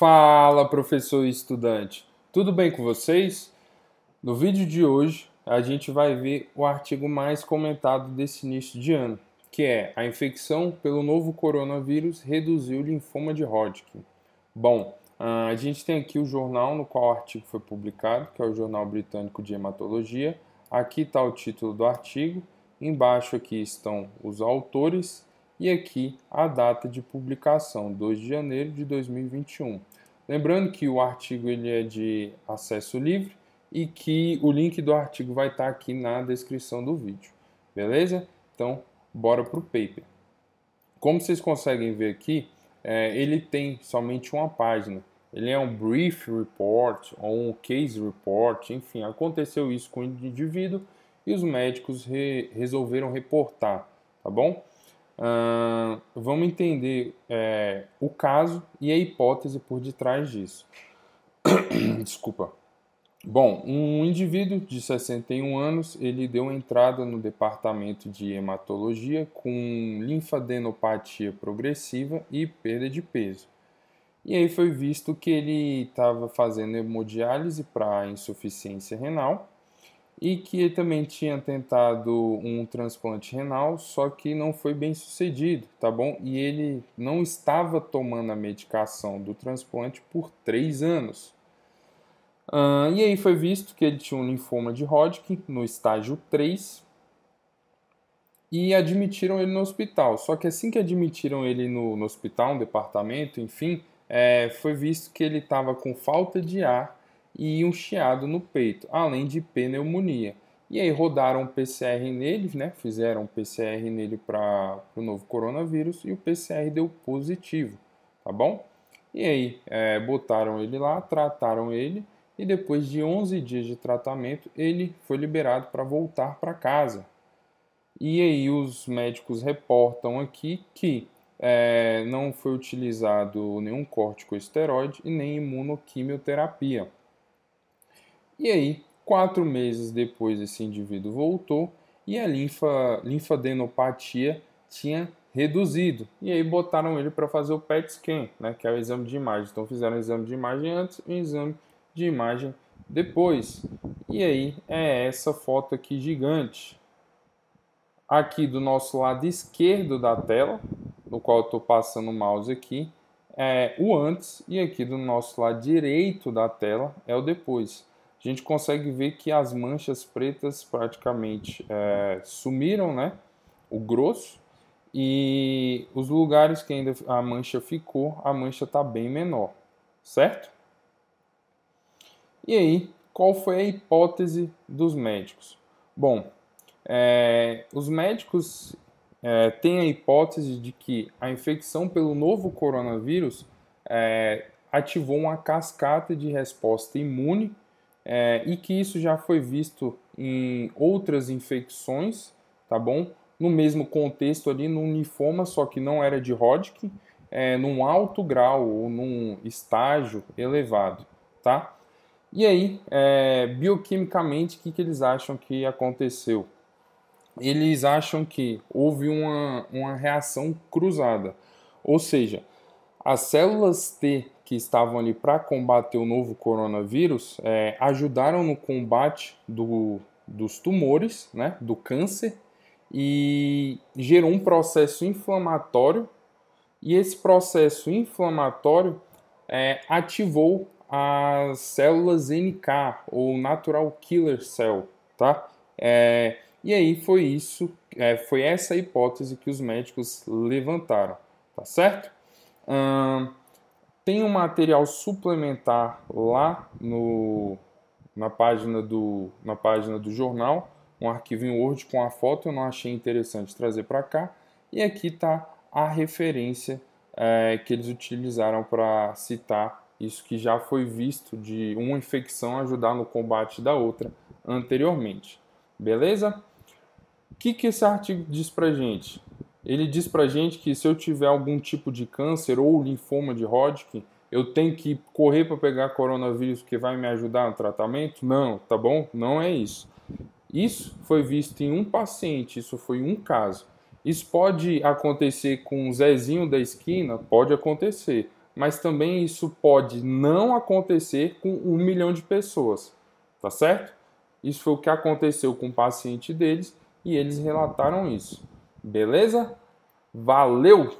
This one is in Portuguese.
Fala, professor e estudante. Tudo bem com vocês? No vídeo de hoje, a gente vai ver o artigo mais comentado desse início de ano, que é A infecção pelo novo coronavírus reduziu o linfoma de Hodgkin. Bom, ah, a gente tem aqui o jornal no qual o artigo foi publicado, que é o Jornal Britânico de Hematologia. Aqui está o título do artigo. Embaixo aqui estão os autores e aqui a data de publicação, 2 de janeiro de 2021. Lembrando que o artigo ele é de acesso livre e que o link do artigo vai estar tá aqui na descrição do vídeo. Beleza? Então, bora para o paper. Como vocês conseguem ver aqui, é, ele tem somente uma página. Ele é um brief report ou um case report, enfim, aconteceu isso com o indivíduo e os médicos re resolveram reportar, tá bom? Uh, vamos entender é, o caso e a hipótese por detrás disso. Desculpa. Bom, um indivíduo de 61 anos, ele deu entrada no departamento de hematologia com linfadenopatia progressiva e perda de peso. E aí foi visto que ele estava fazendo hemodiálise para insuficiência renal e que ele também tinha tentado um transplante renal, só que não foi bem sucedido, tá bom? E ele não estava tomando a medicação do transplante por três anos. Uh, e aí foi visto que ele tinha um linfoma de Hodgkin no estágio 3 e admitiram ele no hospital. Só que assim que admitiram ele no, no hospital, um departamento, enfim, é, foi visto que ele estava com falta de ar e um chiado no peito, além de pneumonia. E aí rodaram o PCR nele, né? Fizeram o PCR nele para o novo coronavírus e o PCR deu positivo, tá bom? E aí é, botaram ele lá, trataram ele e depois de 11 dias de tratamento ele foi liberado para voltar para casa. E aí os médicos reportam aqui que é, não foi utilizado nenhum corticosteroide e nem imunoquimioterapia. E aí, quatro meses depois, esse indivíduo voltou e a linfa, linfadenopatia tinha reduzido. E aí botaram ele para fazer o PET scan, né, que é o exame de imagem. Então fizeram o exame de imagem antes e o exame de imagem depois. E aí é essa foto aqui gigante. Aqui do nosso lado esquerdo da tela, no qual eu estou passando o mouse aqui, é o antes e aqui do nosso lado direito da tela é o depois a gente consegue ver que as manchas pretas praticamente é, sumiram, né? O grosso. E os lugares que ainda a mancha ficou, a mancha está bem menor, certo? E aí, qual foi a hipótese dos médicos? Bom, é, os médicos é, têm a hipótese de que a infecção pelo novo coronavírus é, ativou uma cascata de resposta imune é, e que isso já foi visto em outras infecções, tá bom? No mesmo contexto ali, no linfoma, só que não era de Hodgkin, é, num alto grau ou num estágio elevado, tá? E aí, é, bioquimicamente, o que, que eles acham que aconteceu? Eles acham que houve uma, uma reação cruzada, ou seja, as células T que estavam ali para combater o novo coronavírus é, ajudaram no combate do, dos tumores, né, do câncer, e gerou um processo inflamatório. E esse processo inflamatório é, ativou as células NK, ou Natural Killer Cell, tá? É, e aí foi isso, é, foi essa hipótese que os médicos levantaram, tá certo? Hum, tem um material suplementar lá no, na, página do, na página do jornal, um arquivo em Word com a foto, eu não achei interessante trazer para cá. E aqui está a referência é, que eles utilizaram para citar isso que já foi visto de uma infecção ajudar no combate da outra anteriormente. Beleza? O que, que esse artigo diz para gente? Ele diz para gente que se eu tiver algum tipo de câncer ou linfoma de Hodgkin, eu tenho que correr para pegar coronavírus que vai me ajudar no tratamento? Não, tá bom? Não é isso. Isso foi visto em um paciente, isso foi um caso. Isso pode acontecer com o Zezinho da esquina? Pode acontecer. Mas também isso pode não acontecer com um milhão de pessoas. Tá certo? Isso foi o que aconteceu com o paciente deles e eles relataram isso. Beleza? Valeu!